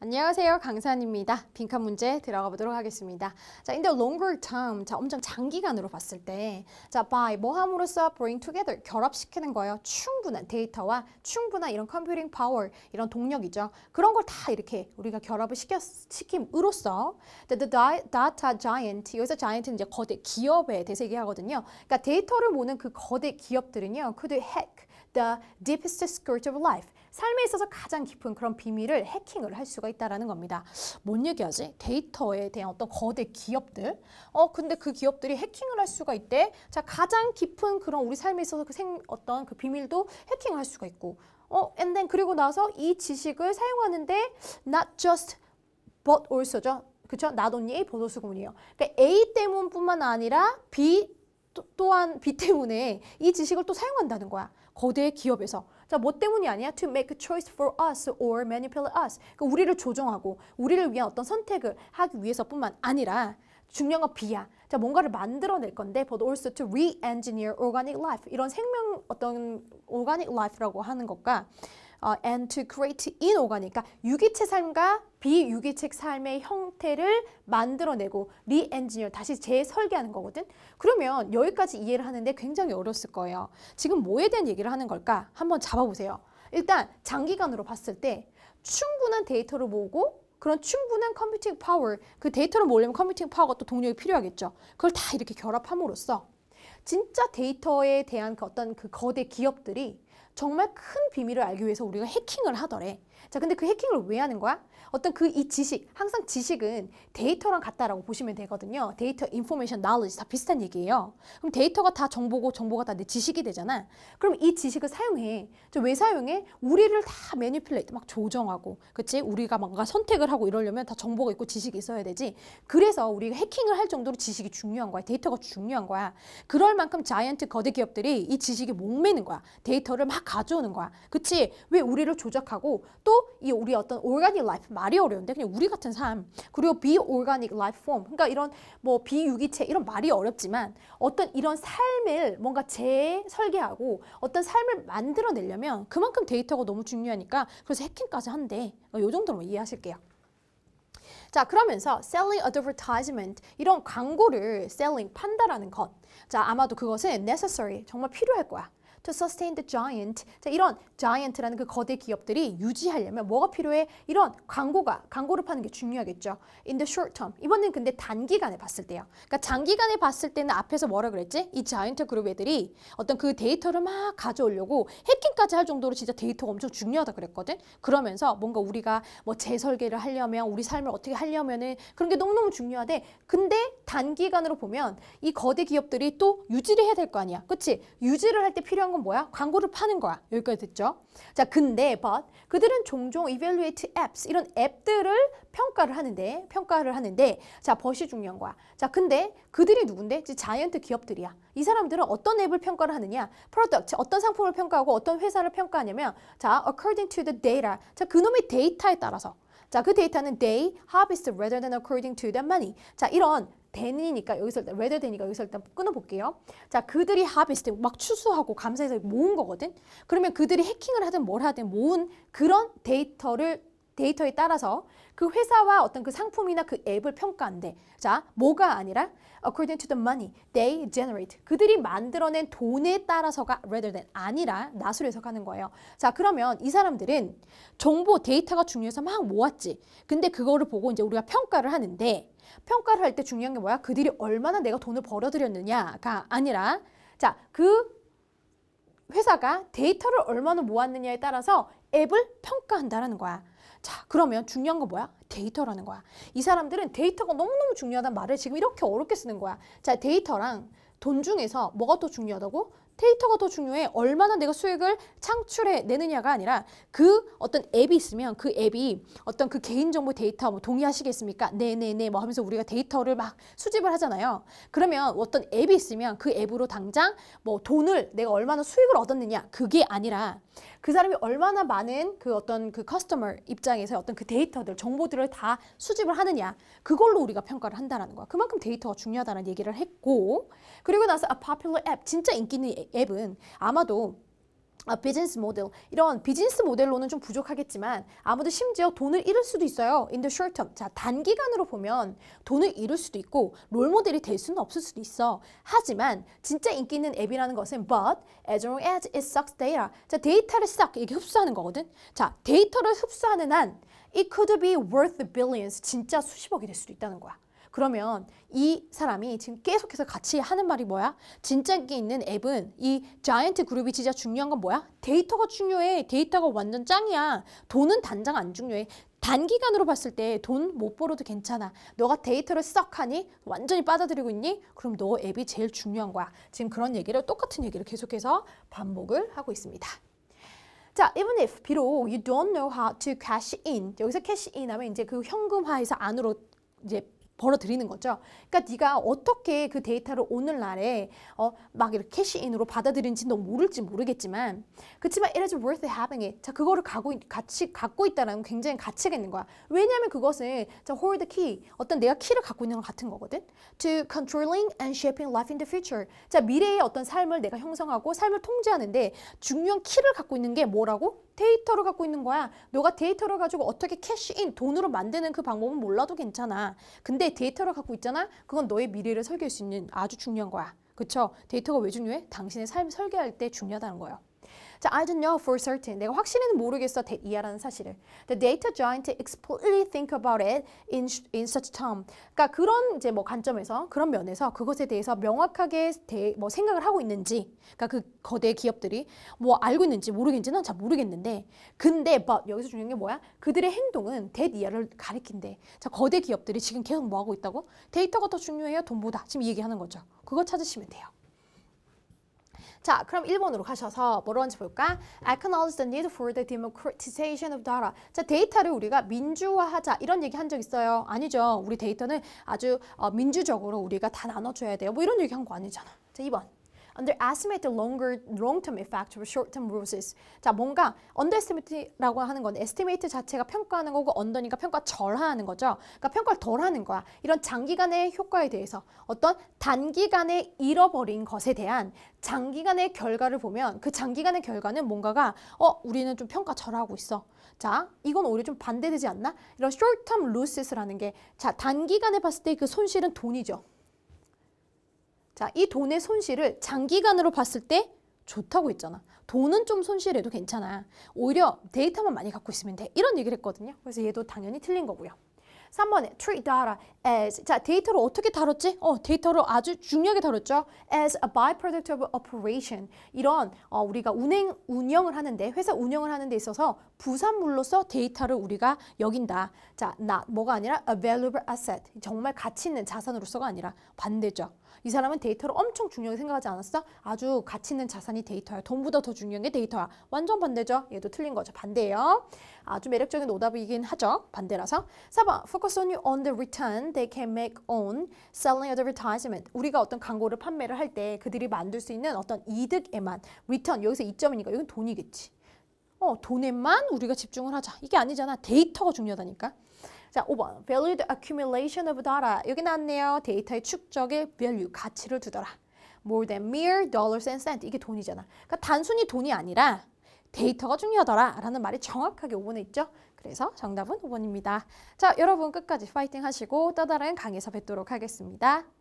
안녕하세요. 강산입니다. 빈칸 문제 들어가 보도록 하겠습니다. 자, in the longer term, 자, 엄청 장기간으로 봤을 때, 자, by 뭐 함으로써 bring together, 결합시키는 거예요. 충분한 데이터와 충분한 이런 컴퓨팅 파워, 이런 동력이죠. 그런 걸 다 이렇게 우리가 결합을 시켰, 시킴으로써 the, the data giant, 여기서 giant는 이제 거대 기업에 대해서얘기하거든요 그러니까 데이터를 모는 그 거대 기업들은요, could hack the deepest s e i r e t of life. 삶에 있어서 가장 깊은 그런 비밀을 해킹을 할 수가 있다는 라 겁니다. 뭔 얘기하지? 데이터에 대한 어떤 거대 기업들. 어, 근데 그 기업들이 해킹을 할 수가 있대. 자, 가장 깊은 그런 우리 삶에 있어서 그 생, 어떤 그 비밀도 해킹을 할 수가 있고. 어, and then 그리고 나서 이 지식을 사용하는데 not just but also죠. 그쵸? not only 버도수군이에요. 그러니까 A 때문뿐만 아니라 B 또한 B 때문에 이 지식을 또 사용한다는 거야. 거대 기업에서 자, 뭐 때문이 아니야? To make a choice for us or manipulate us. 그러니까 우리를 조종하고 우리를 위한 어떤 선택을 하기 위해서뿐만 아니라 중요한 건 B야. 자, 뭔가를 만들어낼 건데 but also to re-engineer organic life. 이런 생명 어떤 organic life라고 하는 것과 어, and to create inorganic, 그러니까 유기체 삶과 비유기체 삶의 형태를 만들어내고 리엔지니어, 다시 재설계하는 거거든. 그러면 여기까지 이해를 하는데 굉장히 어려웠을 거예요. 지금 뭐에 대한 얘기를 하는 걸까? 한번 잡아보세요. 일단 장기간으로 봤을 때 충분한 데이터를 모으고 그런 충분한 컴퓨팅 파워, 그 데이터를 모으려면 컴퓨팅 파워가 또 동력이 필요하겠죠. 그걸 다 이렇게 결합함으로써 진짜 데이터에 대한 그 어떤 그 거대 기업들이 정말 큰 비밀을 알기 위해서 우리가 해킹을 하더래. 자, 근데 그 해킹을 왜 하는 거야? 어떤 그 이 지식, 항상 지식은 데이터랑 같다라고 보시면 되거든요. 데이터, 인포메이션, 나우리지 다 비슷한 얘기예요. 그럼 데이터가 다 정보고 정보가 다 내 지식이 되잖아. 그럼 이 지식을 사용해. 저 왜 사용해? 우리를 다매뉴플레이트막 조정하고, 그치? 우리가 뭔가 선택을 하고 이러려면 다 정보가 있고 지식이 있어야 되지. 그래서 우리가 해킹을 할 정도로 지식이 중요한 거야. 데이터가 중요한 거야. 그럴 만큼 자이언트 거대 기업들이 이지식이 목매는 거야. 데이터를 막 가져오는 거야. 그치? 왜 우리를 조작하고 또 이 우리 어떤 organic life 말이 어려운데 그냥 우리 같은 삶 그리고 비 o 가닉 a n i c life form 그러니까 이런 뭐 비유기체 이런 말이 어렵지만 어떤 이런 삶을 뭔가 재설계하고 어떤 삶을 만들어내려면 그만큼 데이터가 너무 중요하니까 그래서 해킹까지 한대. 어, 요 정도로 뭐 이해하실게요. 자 그러면서 selling advertisement 이런 광고를 selling 판다라는 것. 자 아마도 그것은 necessary 정말 필요할 거야. to sustain the giant. 자, 이런 giant라는 그 거대 기업들이 유지하려면 뭐가 필요해? 이런 광고가, 광고를 파는 게 중요하겠죠. In the short term. 이번엔 근데 단기간에 봤을 때요. 그러니까 장기간에 봤을 때는 앞에서 뭐라 그랬지? 이 자이언트 그룹 애들이 어떤 그 데이터를 막 가져오려고 해킹까지 할 정도로 진짜 데이터가 엄청 중요하다 그랬거든. 그러면서 뭔가 우리가 뭐 재설계를 하려면 우리 삶을 어떻게 하려면은 그런 게 너무너무 중요하대. 근데 단기간으로 보면 이 거대 기업들이 또 유지를 해야 될 거 아니야. 그치? 유지를 할 때 필요한 중요한 건 뭐야? 광고를 파는 거야. 여기까지 됐죠? 자, 근데 but 그들은 종종 evaluate apps 이런 앱들을 평가를 하는데 평가를 하는데 자, b u 이 중요한 거야. 자, 근데 그들이 누군데? 자이언트 기업들이야. 이 사람들은 어떤 앱을 평가를 하느냐? product 어떤 상품을 평가하고 어떤 회사를 평가하냐면 자, according to the data. 자, 그놈의 데이터에 따라서 자, 그 데이터는 they harvest rather than according to the money. 자, 이런 then이니까 여기서 일단 rather than이니까 여기서 일단 끊어볼게요. 자, 그들이 harvest 막 추수하고 감사해서 모은 거거든. 그러면 그들이 해킹을 하든 뭘 하든 모은 그런 데이터를 데이터에 따라서 그 회사와 어떤 그 상품이나 그 앱을 평가한대. 자, 뭐가 아니라 according to the money they generate. 그들이 만들어낸 돈에 따라서가 rather than 아니라 나수를 해석하는 거예요. 자, 그러면 이 사람들은 정보 데이터가 중요해서 막 모았지. 근데 그거를 보고 이제 우리가 평가를 하는데 평가를 할 때 중요한 게 뭐야? 그들이 얼마나 내가 돈을 벌어들였느냐가 아니라 자, 그 회사가 데이터를 얼마나 모았느냐에 따라서 앱을 평가한다라는 거야. 자, 그러면 중요한 건 뭐야? 데이터라는 거야. 이 사람들은 데이터가 너무너무 중요하다는 말을 지금 이렇게 어렵게 쓰는 거야. 자, 데이터랑 돈 중에서 뭐가 더 중요하다고? 데이터가 더 중요해. 얼마나 내가 수익을 창출해 내느냐가 아니라 그 어떤 앱이 있으면 그 앱이 어떤 그 개인정보 데이터 뭐 동의하시겠습니까? 네네네 네, 네 뭐 하면서 우리가 데이터를 막 수집을 하잖아요. 그러면 어떤 앱이 있으면 그 앱으로 당장 뭐 돈을 내가 얼마나 수익을 얻었느냐 그게 아니라 그 사람이 얼마나 많은 그 어떤 그 커스터머 입장에서 어떤 그 데이터들, 정보들을 다 수집을 하느냐. 그걸로 우리가 평가를 한다는 거야. 그만큼 데이터가 중요하다는 얘기를 했고 그리고 나서 A popular app, 진짜 인기 있는 앱은 아마도 아, 비즈니스 모델 이런 비즈니스 모델로는 좀 부족하겠지만 아무도 심지어 돈을 잃을 수도 있어요. In the short term. 자 단기간으로 보면 돈을 잃을 수도 있고 롤 모델이 될 수는 없을 수도 있어. 하지만 진짜 인기 있는 앱이라는 것은 but as long as it sucks data. 자 데이터를 싹 이게 흡수하는 거거든. 자 데이터를 흡수하는 한 it could be worth billions. 진짜 수십억이 될 수도 있다는 거야. 그러면 이 사람이 지금 계속해서 같이 하는 말이 뭐야? 진짜 인기 있는 앱은 이 자이언트 그룹이 진짜 중요한 건 뭐야? 데이터가 중요해. 데이터가 완전 짱이야. 돈은 단장 안 중요해. 단기간으로 봤을 때 돈 못 벌어도 괜찮아. 너가 데이터를 썩 하니 완전히 빠져들이고 있니? 그럼 너 앱이 제일 중요한 거야. 지금 그런 얘기를 똑같은 얘기를 계속해서 반복을 하고 있습니다. 자, even if 비록 you don't know how to cash in 여기서 cash in 하면 이제 그 현금화해서 안으로 이제 벌어들이는 거죠. 그러니까 네가 어떻게 그 데이터를 오늘날에 어, 막 이렇게 캐시인으로 받아들인지너 모를지 모르겠지만 그렇지만 it is worth having it. 자 그거를 가고 같이 갖고 있다라는 굉장히 가치가 있는 거야. 왜냐면 그것은 자 hold key 어떤 내가 키를 갖고 있는 것 같은 거거든. To controlling and shaping life in the future. 자 미래의 어떤 삶을 내가 형성하고 삶을 통제하는데 중요한 키를 갖고 있는 게 뭐라고? 데이터를 갖고 있는 거야. 너가 데이터를 가지고 어떻게 캐시인 돈으로 만드는 그 방법은 몰라도 괜찮아. 근데 데이터를 갖고 있잖아. 그건 너의 미래를 설계할 수 있는 아주 중요한 거야. 그쵸? 데이터가 왜 중요해? 당신의 삶 설계할 때 중요하다는 거예요. 자, I don't know for certain. 내가 확실히는 모르겠어. 대, 이하라는 사실을. The data giant explicitly think about it in, in such term. 그러니까 그런 이제 뭐 관점에서 그런 면에서 그것에 대해서 명확하게 대, 뭐 생각을 하고 있는지 그러니까 그 거대 기업들이 뭐 알고 있는지 모르겠는지는 잘 모르겠는데 근데 but 여기서 중요한 게 뭐야? 그들의 행동은 대 이하를 가리킨대. 자, 거대 기업들이 지금 계속 뭐 하고 있다고? 데이터가 더 중요해요 돈보다. 지금 이 얘기하는 거죠. 그거 찾으시면 돼요. 자, 그럼 1번으로 가셔서 뭐로 하는지 볼까? Acknowledge the need for the democratization of data. 자, 데이터를 우리가 민주화하자 이런 얘기 한 적 있어요. 아니죠. 우리 데이터는 아주 어, 민주적으로 우리가 다 나눠줘야 돼요. 뭐 이런 얘기 한 거 아니잖아. 자, 2번. underestimate longer long-term effect of short-term losses. 자, 뭔가 underestimate라고 하는 건 estimate 자체가 평가하는 거고 under니까 평가 절하는 거죠. 그러니까 평가를 덜하는 거야. 이런 장기간의 효과에 대해서 어떤 단기간에 잃어버린 것에 대한 장기간의 결과를 보면 그 장기간의 결과는 뭔가가 어 우리는 좀 평가 절하고 있어. 자, 이건 오히려 좀 반대되지 않나? 이런 short-term losses라는 게 자, 단기간에 봤을 때 그 손실은 돈이죠. 자, 이 돈의 손실을 장기간으로 봤을 때 좋다고 했잖아. 돈은 좀 손실해도 괜찮아. 오히려 데이터만 많이 갖고 있으면 돼. 이런 얘기를 했거든요. 그래서 얘도 당연히 틀린 거고요. 3번에 treat data as 자 데이터를 어떻게 다뤘지? 어 데이터를 아주 중요하게 다뤘죠. as a byproduct of operation 이런 어, 우리가 운행 운영을 하는데 회사 운영을 하는데 있어서 부산물로서 데이터를 우리가 여긴다. 자 not 뭐가 아니라 a valuable asset 정말 가치 있는 자산으로서가 아니라 반대죠. 이 사람은 데이터를 엄청 중요하게 생각하지 않았어? 아주 가치 있는 자산이 데이터야. 돈보다 더 중요한 게 데이터야. 완전 반대죠. 얘도 틀린 거죠. 반대예요. 아주 매력적인 오답이긴 하죠. 반대라서. 4번. Focus on you on the return they can make on selling advertisement. 우리가 어떤 광고를 판매를 할 때 그들이 만들 수 있는 어떤 이득에만 return 여기서 이점이니까 이건 돈이겠지. 어, 돈에만 우리가 집중을 하자. 이게 아니잖아. 데이터가 중요하다니까. 자, 5번. value the accumulation of data. 여기 나왔네요. 데이터의 축적에 value, 가치를 두더라. more than mere dollars and cents. 이게 돈이잖아. 그러니까 단순히 돈이 아니라 데이터가 중요하더라 라는 말이 정확하게 5번에 있죠. 그래서 정답은 5번입니다. 자, 여러분 끝까지 파이팅 하시고 또 다른 강의에서 뵙도록 하겠습니다.